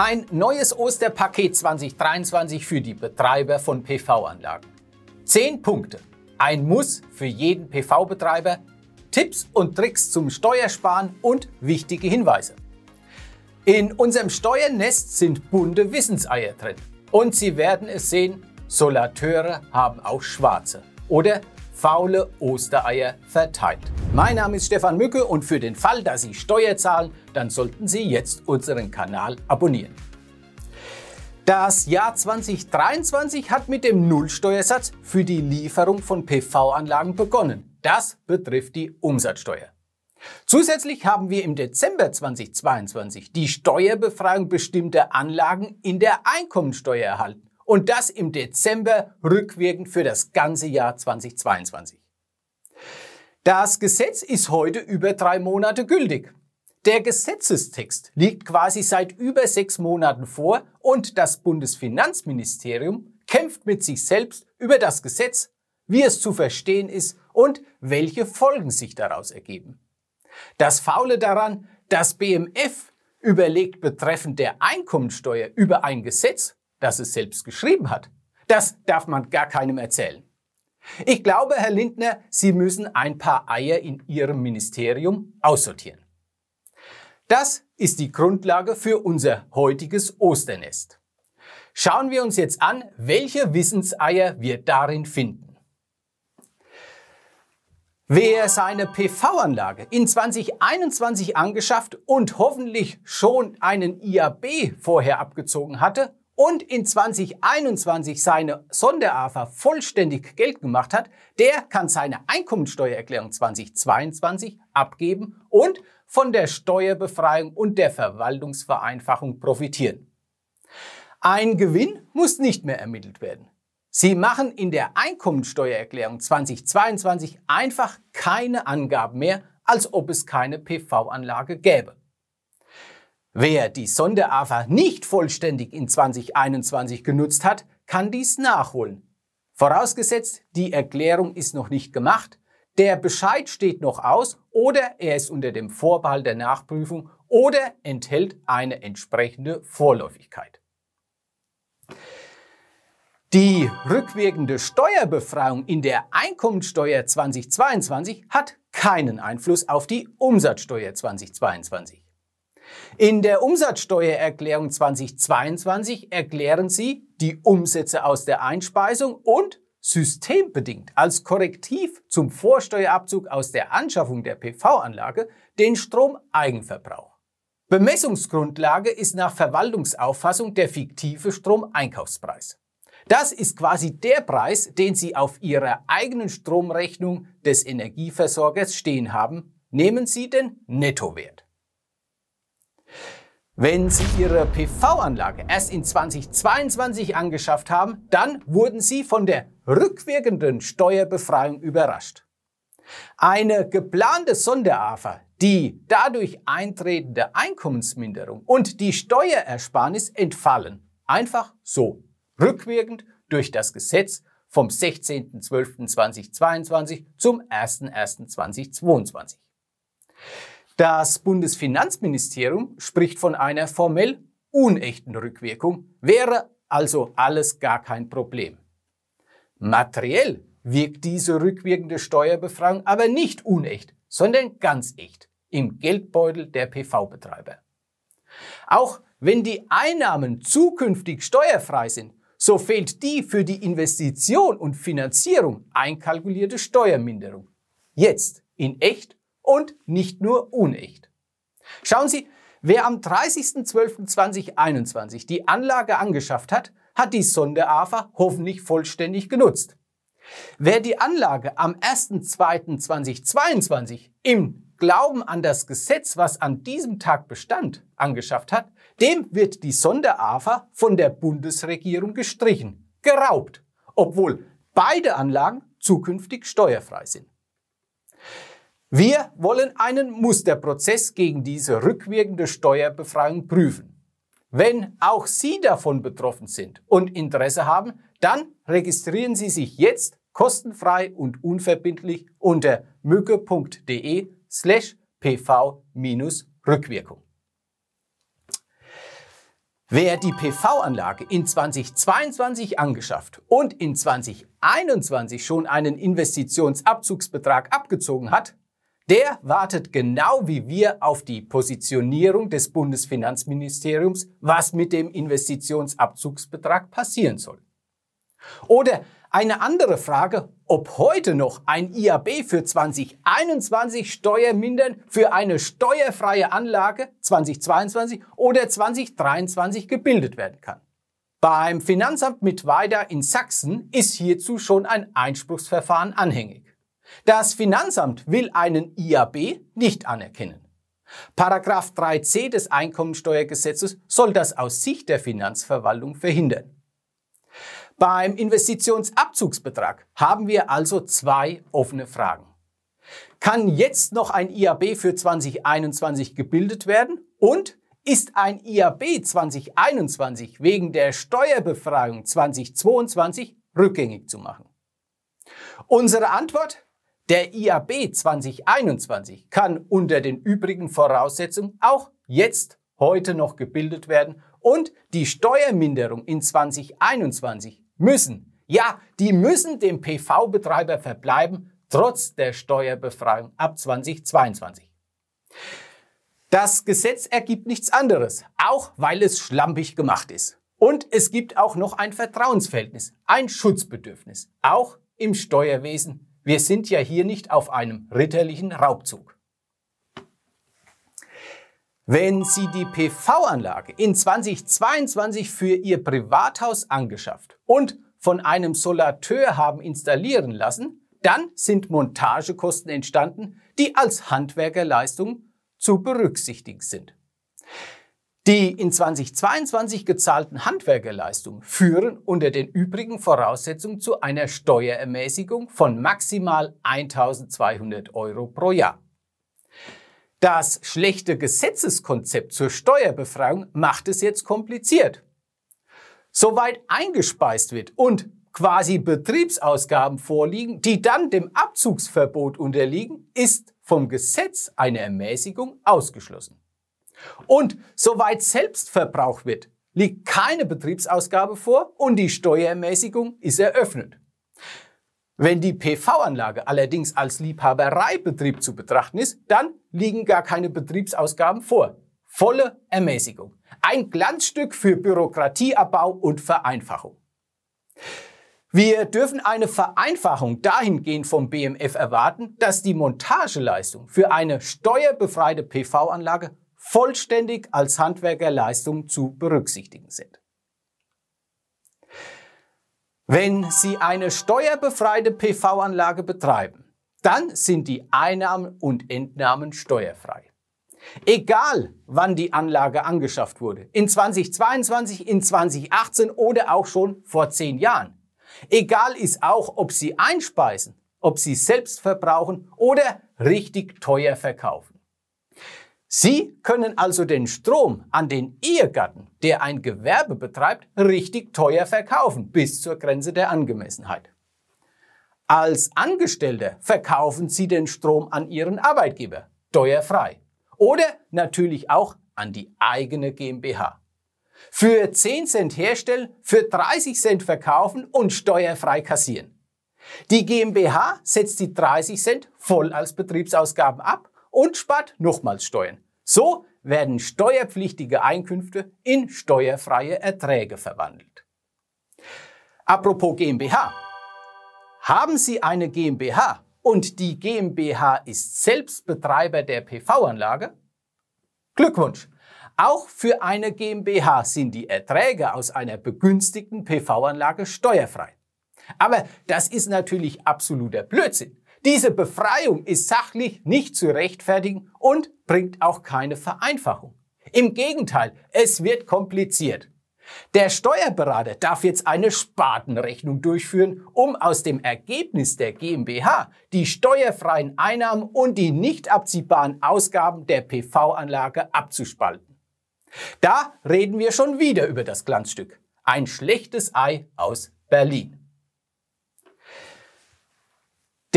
Ein neues Osterpaket 2023 für die Betreiber von PV-Anlagen. 10 Punkte. Ein Muss für jeden PV-Betreiber. Tipps und Tricks zum Steuersparen und wichtige Hinweise. In unserem Steuernest sind bunte Wissenseier drin. Und Sie werden es sehen, Solateure haben auch schwarze. Oder faule Ostereier verteilt. Mein Name ist Stefan Mücke und für den Fall, dass Sie Steuer zahlen, dann sollten Sie jetzt unseren Kanal abonnieren. Das Jahr 2023 hat mit dem Nullsteuersatz für die Lieferung von PV-Anlagen begonnen. Das betrifft die Umsatzsteuer. Zusätzlich haben wir im Dezember 2022 die Steuerbefreiung bestimmter Anlagen in der Einkommensteuer erhalten und das im Dezember rückwirkend für das ganze Jahr 2022. Das Gesetz ist heute über drei Monate gültig. Der Gesetzestext liegt quasi seit über sechs Monaten vor und das Bundesfinanzministerium kämpft mit sich selbst über das Gesetz, wie es zu verstehen ist und welche Folgen sich daraus ergeben. Das Faule daran, das BMF überlegt betreffend der Einkommensteuer über ein Gesetz, dass es selbst geschrieben hat. Das darf man gar keinem erzählen. Ich glaube, Herr Lindner, Sie müssen ein paar Eier in Ihrem Ministerium aussortieren. Das ist die Grundlage für unser heutiges Osternest. Schauen wir uns jetzt an, welche Wissenseier wir darin finden. Wer seine PV-Anlage in 2021 angeschafft und hoffentlich schon einen IAB vorher abgezogen hatte, und in 2021 seine Sonderafa vollständig Geld gemacht hat, der kann seine Einkommensteuererklärung 2022 abgeben und von der Steuerbefreiung und der Verwaltungsvereinfachung profitieren. Ein Gewinn muss nicht mehr ermittelt werden. Sie machen in der Einkommensteuererklärung 2022 einfach keine Angaben mehr, als ob es keine PV-Anlage gäbe. Wer die Sonde AFA nicht vollständig in 2021 genutzt hat, kann dies nachholen. Vorausgesetzt, die Erklärung ist noch nicht gemacht, der Bescheid steht noch aus oder er ist unter dem Vorbehalt der Nachprüfung oder enthält eine entsprechende Vorläufigkeit. Die rückwirkende Steuerbefreiung in der Einkommensteuer 2022 hat keinen Einfluss auf die Umsatzsteuer 2022. In der Umsatzsteuererklärung 2022 erklären Sie die Umsätze aus der Einspeisung und systembedingt als Korrektiv zum Vorsteuerabzug aus der Anschaffung der PV-Anlage den Stromeigenverbrauch. Bemessungsgrundlage ist nach Verwaltungsauffassung der fiktive Stromeinkaufspreis. Das ist quasi der Preis, den Sie auf Ihrer eigenen Stromrechnung des Energieversorgers stehen haben. Nehmen Sie den Nettowert. Wenn Sie Ihre PV-Anlage erst in 2022 angeschafft haben, dann wurden Sie von der rückwirkenden Steuerbefreiung überrascht. Eine geplante Sonderafer, die dadurch eintretende Einkommensminderung und die Steuerersparnis entfallen. Einfach so. Rückwirkend durch das Gesetz vom 16.12.2022 zum 01.01.2022. Das Bundesfinanzministerium spricht von einer formell unechten Rückwirkung, wäre also alles gar kein Problem. Materiell wirkt diese rückwirkende Steuerbefreiung aber nicht unecht, sondern ganz echt im Geldbeutel der PV-Betreiber. Auch wenn die Einnahmen zukünftig steuerfrei sind, so fehlt die für die Investition und Finanzierung einkalkulierte Steuerminderung. Jetzt in echt und nicht nur unecht. Schauen Sie, wer am 30.12.2021 die Anlage angeschafft hat, hat die Sonde-AFA hoffentlich vollständig genutzt. Wer die Anlage am 1.2.2022 im Glauben an das Gesetz, was an diesem Tag bestand, angeschafft hat, dem wird die Sonder-AFA von der Bundesregierung gestrichen, geraubt, obwohl beide Anlagen zukünftig steuerfrei sind. Wir wollen einen Musterprozess gegen diese rückwirkende Steuerbefreiung prüfen. Wenn auch Sie davon betroffen sind und Interesse haben, dann registrieren Sie sich jetzt kostenfrei und unverbindlich unter mücke.de slash pv-rückwirkung. Wer die PV-Anlage in 2022 angeschafft und in 2021 schon einen Investitionsabzugsbetrag abgezogen hat, der wartet genau wie wir auf die Positionierung des Bundesfinanzministeriums, was mit dem Investitionsabzugsbetrag passieren soll. Oder eine andere Frage, ob heute noch ein IAB für 2021 steuermindern für eine steuerfreie Anlage 2022 oder 2023 gebildet werden kann. Beim Finanzamt Mittweida in Sachsen ist hierzu schon ein Einspruchsverfahren anhängig. Das Finanzamt will einen IAB nicht anerkennen. Paragraph 3c des Einkommensteuergesetzes soll das aus Sicht der Finanzverwaltung verhindern. Beim Investitionsabzugsbetrag haben wir also zwei offene Fragen. Kann jetzt noch ein IAB für 2021 gebildet werden? Und ist ein IAB 2021 wegen der Steuerbefreiung 2022 rückgängig zu machen? Unsere Antwort? Der IAB 2021 kann unter den übrigen Voraussetzungen auch jetzt heute noch gebildet werden und die Steuerminderung in 2021 müssen, ja, die müssen dem PV-Betreiber verbleiben, trotz der Steuerbefreiung ab 2022. Das Gesetz ergibt nichts anderes, auch weil es schlampig gemacht ist. Und es gibt auch noch ein Vertrauensverhältnis, ein Schutzbedürfnis, auch im Steuerwesen wir sind ja hier nicht auf einem ritterlichen Raubzug. Wenn Sie die PV-Anlage in 2022 für Ihr Privathaus angeschafft und von einem Solateur haben installieren lassen, dann sind Montagekosten entstanden, die als Handwerkerleistung zu berücksichtigen sind. Die in 2022 gezahlten Handwerkerleistungen führen unter den übrigen Voraussetzungen zu einer Steuerermäßigung von maximal 1200 Euro pro Jahr. Das schlechte Gesetzeskonzept zur Steuerbefreiung macht es jetzt kompliziert. Soweit eingespeist wird und quasi Betriebsausgaben vorliegen, die dann dem Abzugsverbot unterliegen, ist vom Gesetz eine Ermäßigung ausgeschlossen. Und soweit Selbstverbrauch wird, liegt keine Betriebsausgabe vor und die Steuerermäßigung ist eröffnet. Wenn die PV-Anlage allerdings als Liebhabereibetrieb zu betrachten ist, dann liegen gar keine Betriebsausgaben vor. Volle Ermäßigung. Ein Glanzstück für Bürokratieabbau und Vereinfachung. Wir dürfen eine Vereinfachung dahingehend vom BMF erwarten, dass die Montageleistung für eine steuerbefreite PV-Anlage vollständig als Handwerkerleistung zu berücksichtigen sind. Wenn Sie eine steuerbefreite PV-Anlage betreiben, dann sind die Einnahmen und Entnahmen steuerfrei. Egal, wann die Anlage angeschafft wurde, in 2022, in 2018 oder auch schon vor zehn Jahren. Egal ist auch, ob Sie einspeisen, ob Sie selbst verbrauchen oder richtig teuer verkaufen. Sie können also den Strom an den Ehegatten, der ein Gewerbe betreibt, richtig teuer verkaufen, bis zur Grenze der Angemessenheit. Als Angestellter verkaufen Sie den Strom an Ihren Arbeitgeber, teuerfrei. Oder natürlich auch an die eigene GmbH. Für 10 Cent herstellen, für 30 Cent verkaufen und steuerfrei kassieren. Die GmbH setzt die 30 Cent voll als Betriebsausgaben ab und spart nochmals Steuern. So werden steuerpflichtige Einkünfte in steuerfreie Erträge verwandelt. Apropos GmbH. Haben Sie eine GmbH und die GmbH ist selbst Betreiber der PV-Anlage? Glückwunsch! Auch für eine GmbH sind die Erträge aus einer begünstigten PV-Anlage steuerfrei. Aber das ist natürlich absoluter Blödsinn, diese Befreiung ist sachlich nicht zu rechtfertigen und bringt auch keine Vereinfachung. Im Gegenteil, es wird kompliziert. Der Steuerberater darf jetzt eine Spartenrechnung durchführen, um aus dem Ergebnis der GmbH die steuerfreien Einnahmen und die nicht abziehbaren Ausgaben der PV-Anlage abzuspalten. Da reden wir schon wieder über das Glanzstück. Ein schlechtes Ei aus Berlin.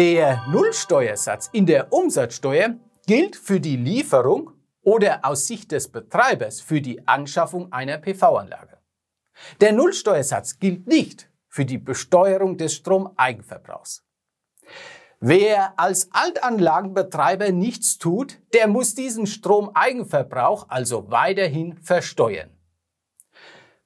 Der Nullsteuersatz in der Umsatzsteuer gilt für die Lieferung oder aus Sicht des Betreibers für die Anschaffung einer PV-Anlage. Der Nullsteuersatz gilt nicht für die Besteuerung des Stromeigenverbrauchs. Wer als Altanlagenbetreiber nichts tut, der muss diesen Stromeigenverbrauch also weiterhin versteuern.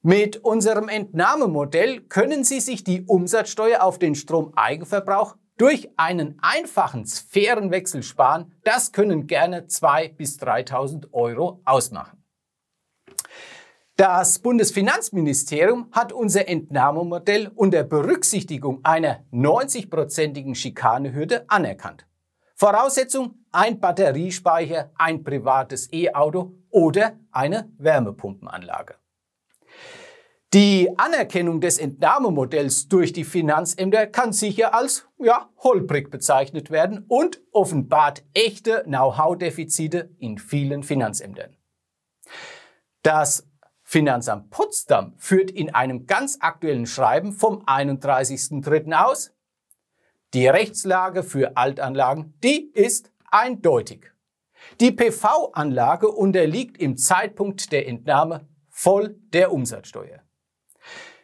Mit unserem Entnahmemodell können Sie sich die Umsatzsteuer auf den Stromeigenverbrauch durch einen einfachen Sphärenwechsel sparen, das können gerne 2.000 bis 3.000 Euro ausmachen. Das Bundesfinanzministerium hat unser Entnahmemodell unter Berücksichtigung einer 90-prozentigen Schikanehürde anerkannt. Voraussetzung ein Batteriespeicher, ein privates E-Auto oder eine Wärmepumpenanlage. Die Anerkennung des Entnahmemodells durch die Finanzämter kann sicher als ja, holprig bezeichnet werden und offenbart echte Know-how-Defizite in vielen Finanzämtern. Das Finanzamt Potsdam führt in einem ganz aktuellen Schreiben vom 31.03. aus, die Rechtslage für Altanlagen, die ist eindeutig. Die PV-Anlage unterliegt im Zeitpunkt der Entnahme voll der Umsatzsteuer.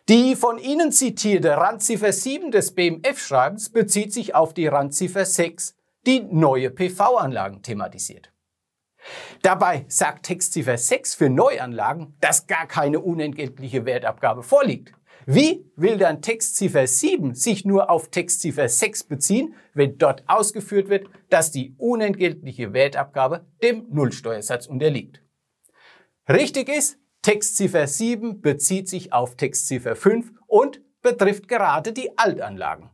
Die von Ihnen zitierte Randziffer 7 des BMF-Schreibens bezieht sich auf die Randziffer 6, die neue PV-Anlagen thematisiert. Dabei sagt Textziffer 6 für Neuanlagen, dass gar keine unentgeltliche Wertabgabe vorliegt. Wie will dann Textziffer 7 sich nur auf Textziffer 6 beziehen, wenn dort ausgeführt wird, dass die unentgeltliche Wertabgabe dem Nullsteuersatz unterliegt? Richtig ist, Textziffer 7 bezieht sich auf Textziffer 5 und betrifft gerade die Altanlagen.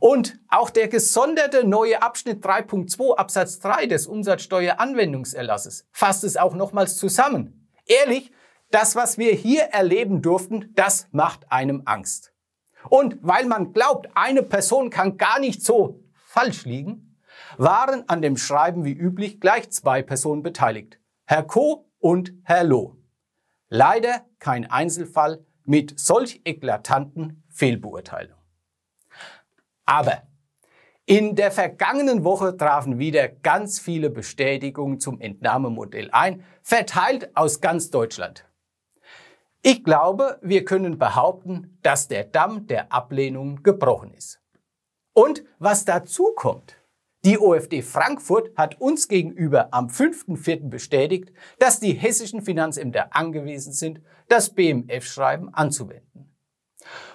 Und auch der gesonderte neue Abschnitt 3.2 Absatz 3 des Umsatzsteueranwendungserlasses fasst es auch nochmals zusammen. Ehrlich, das, was wir hier erleben durften, das macht einem Angst. Und weil man glaubt, eine Person kann gar nicht so falsch liegen, waren an dem Schreiben wie üblich gleich zwei Personen beteiligt. Herr Co. und Herr Loh. Leider kein Einzelfall mit solch eklatanten Fehlbeurteilungen. Aber in der vergangenen Woche trafen wieder ganz viele Bestätigungen zum Entnahmemodell ein, verteilt aus ganz Deutschland. Ich glaube, wir können behaupten, dass der Damm der Ablehnung gebrochen ist. Und was dazu kommt, die OFD Frankfurt hat uns gegenüber am 5.4. bestätigt, dass die hessischen Finanzämter angewiesen sind, das BMF-Schreiben anzuwenden.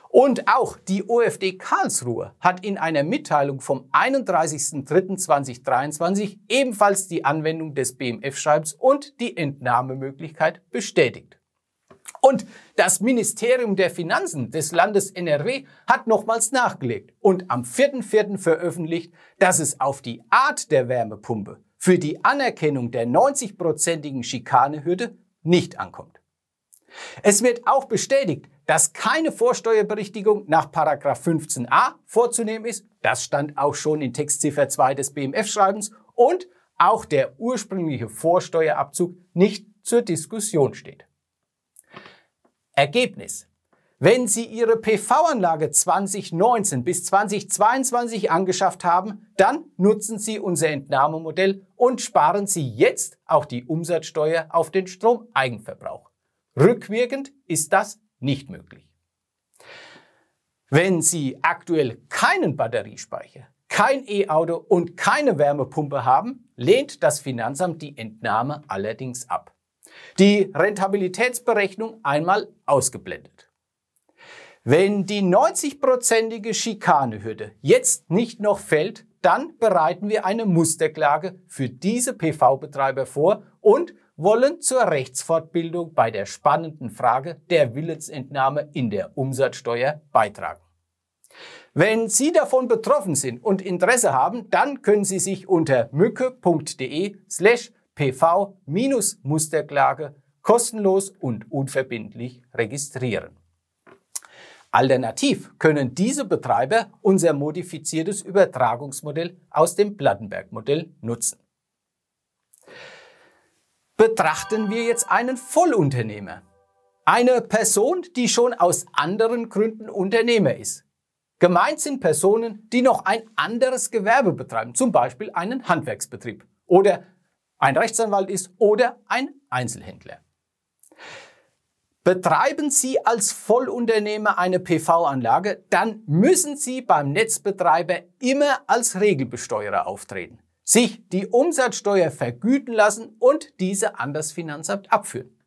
Und auch die OFD Karlsruhe hat in einer Mitteilung vom 31.03.2023 ebenfalls die Anwendung des BMF-Schreibens und die Entnahmemöglichkeit bestätigt. Und das Ministerium der Finanzen des Landes NRW hat nochmals nachgelegt und am 4.4. veröffentlicht, dass es auf die Art der Wärmepumpe für die Anerkennung der 90-prozentigen Schikanehürde nicht ankommt. Es wird auch bestätigt, dass keine Vorsteuerberichtigung nach 15a vorzunehmen ist. Das stand auch schon in Textziffer 2 des BMF-Schreibens und auch der ursprüngliche Vorsteuerabzug nicht zur Diskussion steht. Ergebnis. Wenn Sie Ihre PV-Anlage 2019 bis 2022 angeschafft haben, dann nutzen Sie unser Entnahmemodell und sparen Sie jetzt auch die Umsatzsteuer auf den Stromeigenverbrauch. Rückwirkend ist das nicht möglich. Wenn Sie aktuell keinen Batteriespeicher, kein E-Auto und keine Wärmepumpe haben, lehnt das Finanzamt die Entnahme allerdings ab die Rentabilitätsberechnung einmal ausgeblendet. Wenn die 90-prozentige Schikanehürde jetzt nicht noch fällt, dann bereiten wir eine Musterklage für diese PV-Betreiber vor und wollen zur Rechtsfortbildung bei der spannenden Frage der Willensentnahme in der Umsatzsteuer beitragen. Wenn Sie davon betroffen sind und Interesse haben, dann können Sie sich unter mücke.de slash PV-Musterklage kostenlos und unverbindlich registrieren. Alternativ können diese Betreiber unser modifiziertes Übertragungsmodell aus dem Plattenberg-Modell nutzen. Betrachten wir jetzt einen Vollunternehmer. Eine Person, die schon aus anderen Gründen Unternehmer ist. Gemeint sind Personen, die noch ein anderes Gewerbe betreiben, zum Beispiel einen Handwerksbetrieb oder ein Rechtsanwalt ist oder ein Einzelhändler. Betreiben Sie als Vollunternehmer eine PV-Anlage, dann müssen Sie beim Netzbetreiber immer als Regelbesteuerer auftreten, sich die Umsatzsteuer vergüten lassen und diese an das Finanzamt abführen.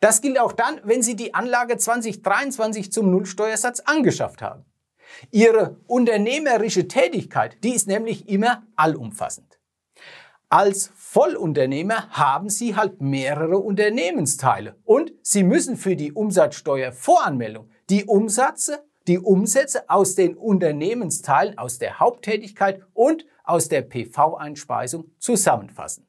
Das gilt auch dann, wenn Sie die Anlage 2023 zum Nullsteuersatz angeschafft haben. Ihre unternehmerische Tätigkeit, die ist nämlich immer allumfassend. Als Vollunternehmer haben Sie halt mehrere Unternehmensteile und Sie müssen für die Umsatzsteuervoranmeldung die Umsätze, die Umsätze aus den Unternehmensteilen, aus der Haupttätigkeit und aus der PV-Einspeisung zusammenfassen.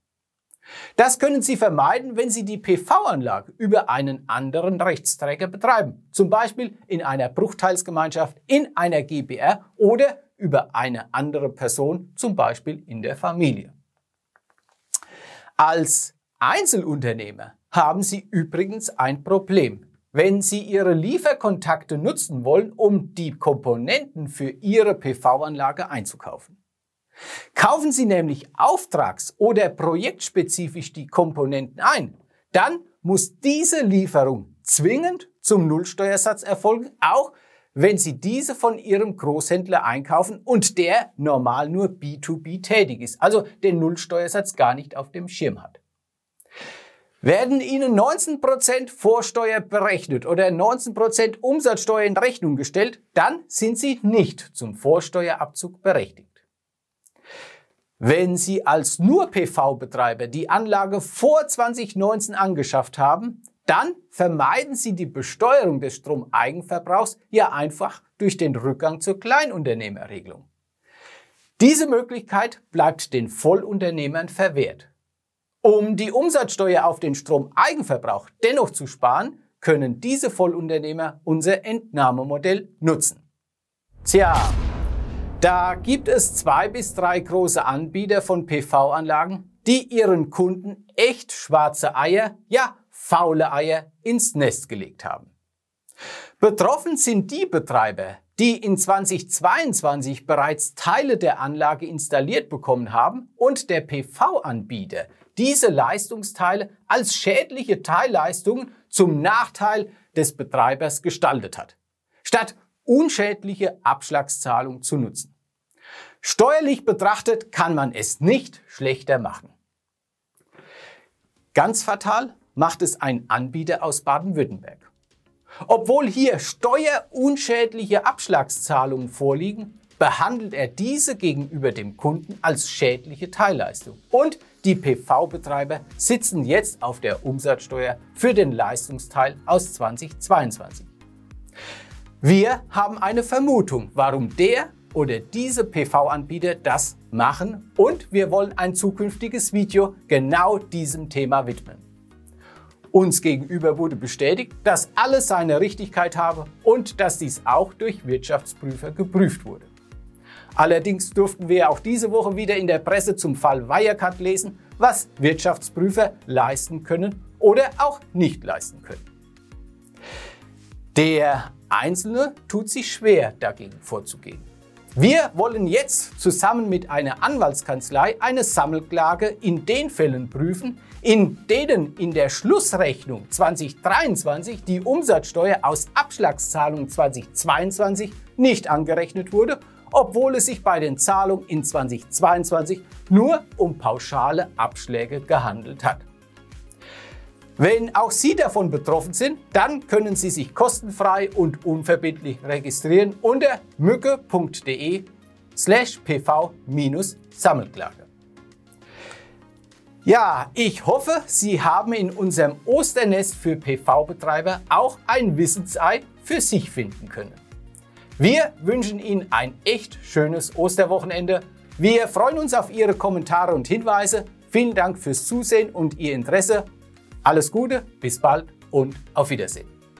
Das können Sie vermeiden, wenn Sie die PV-Anlage über einen anderen Rechtsträger betreiben, zum Beispiel in einer Bruchteilsgemeinschaft, in einer GBR oder über eine andere Person, zum Beispiel in der Familie. Als Einzelunternehmer haben Sie übrigens ein Problem. Wenn Sie Ihre Lieferkontakte nutzen wollen, um die Komponenten für Ihre PV-Anlage einzukaufen. Kaufen Sie nämlich auftrags- oder projektspezifisch die Komponenten ein, dann muss diese Lieferung zwingend zum Nullsteuersatz erfolgen, auch wenn Sie diese von Ihrem Großhändler einkaufen und der normal nur B2B tätig ist, also den Nullsteuersatz gar nicht auf dem Schirm hat. Werden Ihnen 19% Vorsteuer berechnet oder 19% Umsatzsteuer in Rechnung gestellt, dann sind Sie nicht zum Vorsteuerabzug berechtigt. Wenn Sie als nur PV-Betreiber die Anlage vor 2019 angeschafft haben, dann vermeiden Sie die Besteuerung des Stromeigenverbrauchs ja einfach durch den Rückgang zur Kleinunternehmerregelung. Diese Möglichkeit bleibt den Vollunternehmern verwehrt. Um die Umsatzsteuer auf den Stromeigenverbrauch dennoch zu sparen, können diese Vollunternehmer unser Entnahmemodell nutzen. Tja, da gibt es zwei bis drei große Anbieter von PV-Anlagen, die ihren Kunden echt schwarze Eier, ja faule Eier ins Nest gelegt haben. Betroffen sind die Betreiber, die in 2022 bereits Teile der Anlage installiert bekommen haben und der PV-Anbieter diese Leistungsteile als schädliche Teilleistungen zum Nachteil des Betreibers gestaltet hat, statt unschädliche Abschlagszahlung zu nutzen. Steuerlich betrachtet kann man es nicht schlechter machen. Ganz fatal macht es ein Anbieter aus Baden-Württemberg. Obwohl hier steuerunschädliche Abschlagszahlungen vorliegen, behandelt er diese gegenüber dem Kunden als schädliche Teilleistung. Und die PV-Betreiber sitzen jetzt auf der Umsatzsteuer für den Leistungsteil aus 2022. Wir haben eine Vermutung, warum der oder diese PV-Anbieter das machen und wir wollen ein zukünftiges Video genau diesem Thema widmen. Uns gegenüber wurde bestätigt, dass alles seine Richtigkeit habe und dass dies auch durch Wirtschaftsprüfer geprüft wurde. Allerdings durften wir auch diese Woche wieder in der Presse zum Fall Wirecard lesen, was Wirtschaftsprüfer leisten können oder auch nicht leisten können. Der Einzelne tut sich schwer, dagegen vorzugehen. Wir wollen jetzt zusammen mit einer Anwaltskanzlei eine Sammelklage in den Fällen prüfen, in denen in der Schlussrechnung 2023 die Umsatzsteuer aus Abschlagszahlung 2022 nicht angerechnet wurde, obwohl es sich bei den Zahlungen in 2022 nur um pauschale Abschläge gehandelt hat. Wenn auch Sie davon betroffen sind, dann können Sie sich kostenfrei und unverbindlich registrieren unter mücke.de slash pv-sammelklage. Ja, ich hoffe, Sie haben in unserem Osternest für PV-Betreiber auch ein Wissensei für sich finden können. Wir wünschen Ihnen ein echt schönes Osterwochenende. Wir freuen uns auf Ihre Kommentare und Hinweise. Vielen Dank fürs Zusehen und Ihr Interesse. Alles Gute, bis bald und auf Wiedersehen.